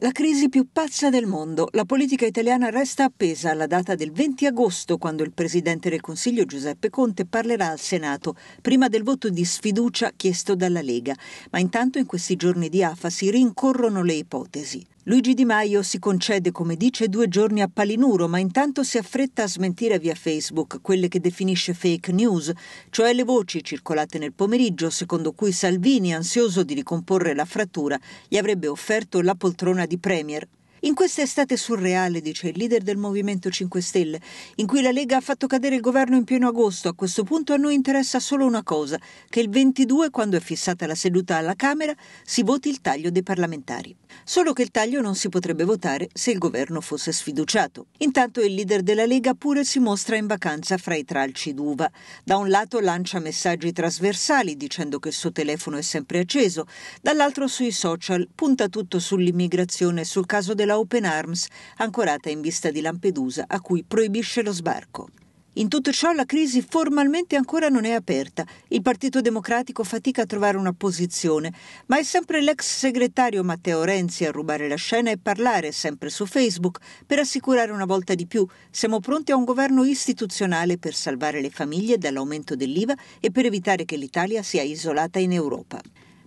La crisi più pazza del mondo. La politica italiana resta appesa alla data del 20 agosto, quando il Presidente del Consiglio Giuseppe Conte parlerà al Senato, prima del voto di sfiducia chiesto dalla Lega. Ma intanto in questi giorni di AFA si rincorrono le ipotesi. Luigi Di Maio si concede, come dice, due giorni a Palinuro, ma intanto si affretta a smentire via Facebook quelle che definisce fake news, cioè le voci circolate nel pomeriggio, secondo cui Salvini, ansioso di ricomporre la frattura, gli avrebbe offerto la poltrona di Premier. In questa estate surreale, dice il leader del Movimento 5 Stelle, in cui la Lega ha fatto cadere il governo in pieno agosto, a questo punto a noi interessa solo una cosa, che il 22, quando è fissata la seduta alla Camera, si voti il taglio dei parlamentari. Solo che il taglio non si potrebbe votare se il governo fosse sfiduciato. Intanto il leader della Lega pure si mostra in vacanza fra i tralci d'uva. Da un lato lancia messaggi trasversali dicendo che il suo telefono è sempre acceso, dall'altro sui social punta tutto sull'immigrazione e sul caso della la Open Arms, ancorata in vista di Lampedusa, a cui proibisce lo sbarco. In tutto ciò la crisi formalmente ancora non è aperta. Il Partito Democratico fatica a trovare una posizione, ma è sempre l'ex segretario Matteo Renzi a rubare la scena e parlare, sempre su Facebook, per assicurare una volta di più siamo pronti a un governo istituzionale per salvare le famiglie dall'aumento dell'IVA e per evitare che l'Italia sia isolata in Europa.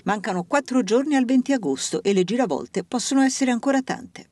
Mancano quattro giorni al 20 agosto e le giravolte possono essere ancora tante.